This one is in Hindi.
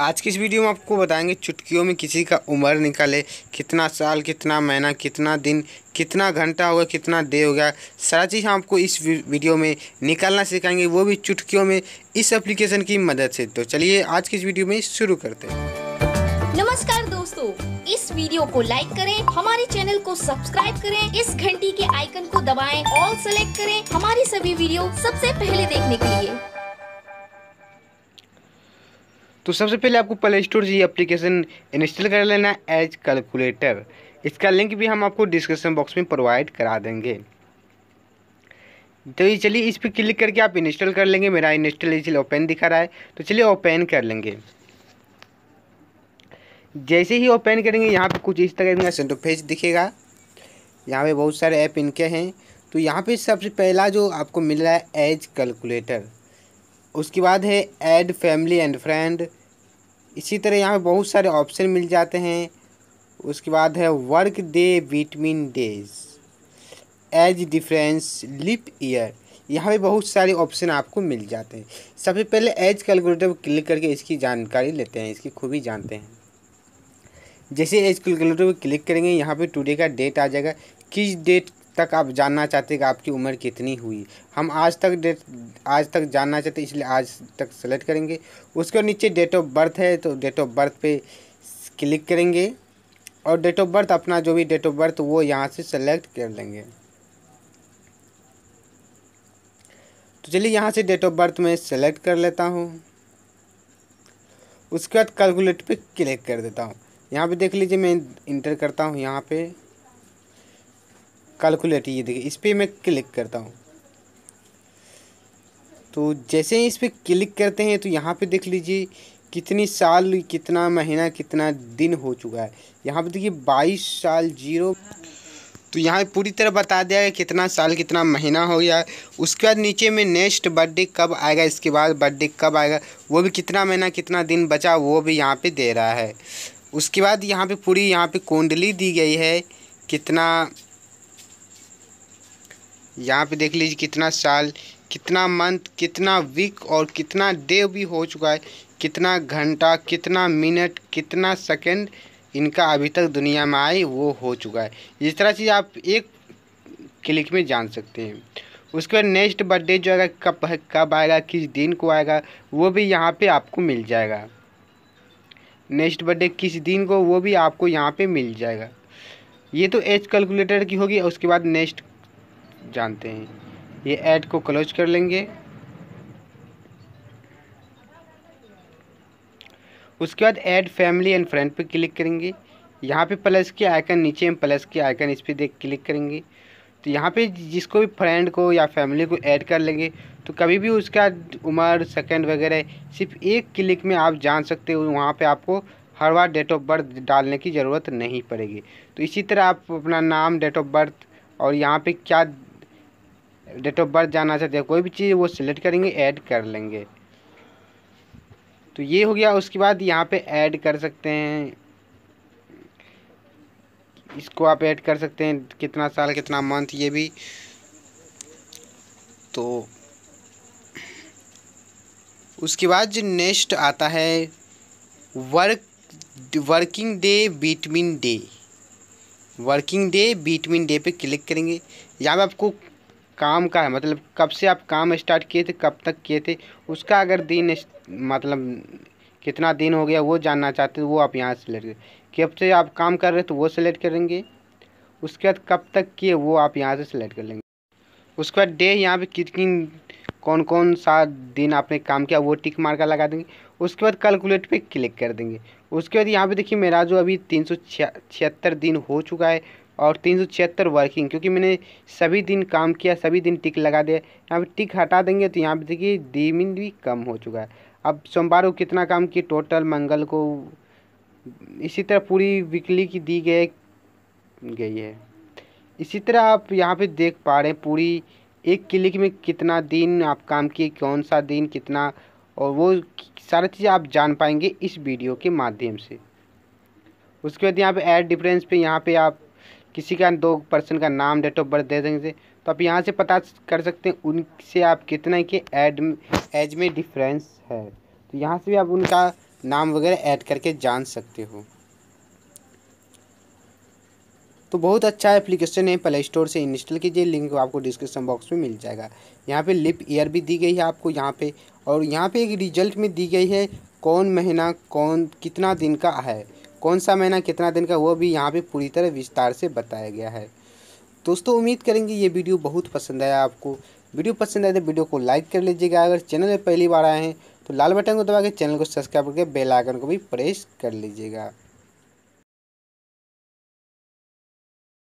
आज की इस वीडियो में आपको बताएंगे चुटकियों में किसी का उम्र निकाले कितना साल कितना महीना कितना दिन कितना घंटा होगा कितना डे गया सारा चीज़ हम आपको इस वीडियो में निकालना सिखाएंगे वो भी चुटकियों में इस एप्लीकेशन की मदद से तो चलिए आज की इस वीडियो में शुरू करते हैं नमस्कार दोस्तों इस वीडियो को लाइक करें हमारे चैनल को सब्सक्राइब करें इस घंटी के आइकन को दबाएं ऑल सेलेक्ट करें हमारी सभी वीडियो सबसे पहले देखने के लिए तो सबसे पहले आपको प्ले स्टोर से ये अप्लीकेशन इंस्टॉल कर लेना एज कैलकुलेटर इसका लिंक भी हम आपको डिस्क्रिप्शन बॉक्स में प्रोवाइड करा देंगे तो ये चलिए इस पर क्लिक करके आप इंस्टॉल कर लेंगे मेरा इंस्टॉल इसलिए ओपन दिखा रहा है तो चलिए ओपन कर लेंगे जैसे ही ओपन करेंगे यहाँ पे कुछ इस तरह का फेज दिखेगा यहाँ पे बहुत सारे ऐप इनके हैं तो यहाँ पे सबसे पहला जो आपको मिल रहा है एज कैलकुलेटर उसके बाद है ऐड फैमिली एंड फ्रेंड इसी तरह यहाँ पे बहुत सारे ऑप्शन मिल जाते हैं उसके बाद है work day between days age difference leap year यहाँ पे बहुत सारे ऑप्शन आपको मिल जाते हैं सबसे पहले एज कैलकुलेटर पर क्लिक करके इसकी जानकारी लेते हैं इसकी खूबी जानते हैं जैसे एज कैलकुलेटर पर क्लिक करेंगे यहाँ पे टुडे का डेट आ जाएगा किस डेट तक आप जानना चाहते कि आपकी उम्र कितनी हुई हम आज तक डेट आज तक जानना चाहते इसलिए आज तक सेलेक्ट करेंगे उसके नीचे डेट ऑफ बर्थ है तो डेट ऑफ बर्थ पे क्लिक करेंगे और डेट ऑफ बर्थ अपना जो भी डेट ऑफ बर्थ वो यहाँ से सेलेक्ट कर लेंगे तो चलिए यहाँ से डेट ऑफ बर्थ में सेलेक्ट कर लेता हूँ उसके बाद कैलकुलेट पे क्लिक कर देता हूँ यहाँ पे देख लीजिए मैं इंटर करता हूँ यहाँ पे कैलकुलेट ये देखिए इस पर मैं क्लिक करता हूँ तो जैसे ही इस पर क्लिक करते हैं तो यहाँ पे देख लीजिए कितनी साल कितना महीना कितना दिन हो चुका है यहाँ पे देखिए बाईस साल जीरो तो यहाँ पूरी तरह बता दिया है कितना साल कितना महीना हो गया उसके बाद नीचे में नेक्स्ट बर्थडे कब आएगा इसके बाद बर्थडे कब आएगा वो भी कितना महीना कितना दिन बचा वो भी यहाँ पे दे रहा है उसके बाद यहाँ पे पूरी यहाँ पे कुंडली दी गई है कितना यहाँ पे देख लीजिए कितना साल कितना मंथ कितना वीक और कितना डे भी हो चुका है कितना घंटा कितना मिनट कितना सेकंड इनका अभी तक दुनिया में आए वो हो चुका है इस तरह से आप एक क्लिक में जान सकते हैं उसके बाद नेक्स्ट बर्थडे जो आएगा कब कब आएगा किस दिन को आएगा वो भी यहाँ पे आपको मिल जाएगा नेक्स्ट बर्थडे किस दिन को वो भी आपको यहाँ पे मिल जाएगा ये तो एज कैलकुलेटर की होगी उसके बाद नेक्स्ट जानते हैं ये ऐड को क्लोज कर लेंगे उसके बाद ऐड फैमिली एंड फ्रेंड पे क्लिक करेंगे यहाँ पे प्लस के आइकन नीचे में प्लस के आइकन इस पर देख क्लिक करेंगे तो यहाँ पे जिसको भी फ्रेंड को या फैमिली को ऐड कर लेंगे तो कभी भी उसका उम्र सेकंड वगैरह सिर्फ एक क्लिक में आप जान सकते हो वहाँ पे आपको हर बार डेट ऑफ बर्थ डालने की ज़रूरत नहीं पड़ेगी तो इसी तरह आप अपना नाम डेट ऑफ बर्थ और यहाँ पे क्या डेट ऑफ बर्थ जानना चाहते हैं कोई भी चीज़ वो सिलेक्ट करेंगे ऐड कर लेंगे तो ये हो गया उसके बाद यहाँ पे ऐड कर सकते हैं इसको आप ऐड कर सकते हैं कितना साल कितना मंथ ये भी तो उसके बाद जो नेक्स्ट आता है work working day between day working day between day पे क्लिक करेंगे यहाँ पे आपको काम का है मतलब कब से आप काम स्टार्ट किए थे कब तक किए थे उसका अगर दिन मतलब कितना दिन हो गया वो जानना चाहते हो वो आप यहाँ सेलेक्ट करें कब से आप काम कर रहे तो वो सिलेक्ट करेंगे उसके बाद कब तक किए वो आप यहाँ से सिलेक्ट कर लेंगे उसके बाद डे यहाँ पे किन कौन कौन सा दिन आपने काम किया वो टिक कर लगा देंगे उसके बाद कैलकुलेट पे क्लिक कर देंगे उसके बाद यहाँ पे देखिए मेरा जो अभी तीन सौ छिहत्तर दिन हो चुका है और तीन सौ छिहत्तर वर्किंग क्योंकि मैंने सभी दिन काम किया सभी दिन टिक लगा दिया यहाँ पर टिक हटा देंगे तो यहाँ पर देखिए डी मिन भी कम हो चुका है अब सोमवार को कितना काम किया टोटल मंगल को इसी तरह पूरी वीकली की दी गई गई है इसी तरह आप यहाँ पे देख पा रहे हैं पूरी एक क्लिक में कितना दिन आप काम किए कौन सा दिन कितना और वो सारी चीज़ें आप जान पाएंगे इस वीडियो के माध्यम से उसके बाद यहाँ पे ऐड डिफरेंस पे यहाँ पे आप किसी का दो पर्सन का नाम डेट ऑफ बर्थ दे देंगे तो आप यहाँ से पता कर सकते हैं उनसे आप कितना के एड एज में डिफरेंस है तो यहाँ से भी आप उनका नाम वगैरह ऐड करके जान सकते हो तो बहुत अच्छा एप्लीकेशन है प्ले स्टोर से इंस्टॉल कीजिए लिंक आपको डिस्क्रिप्शन बॉक्स में मिल जाएगा यहाँ पे लिप ईयर भी दी गई है आपको यहाँ पे और यहाँ पे एक रिजल्ट में दी गई है कौन महीना कौन कितना दिन का है कौन सा महीना कितना दिन का वो भी यहाँ पे पूरी तरह विस्तार से बताया गया है दोस्तों उम्मीद करेंगे ये वीडियो बहुत पसंद आया आपको वीडियो पसंद आए तो वीडियो को लाइक कर लीजिएगा अगर चैनल में पहली बार आए हैं तो लाल बटन को दबा के चैनल को सब्सक्राइब करके बेल आइकन को भी प्रेस कर लीजिएगा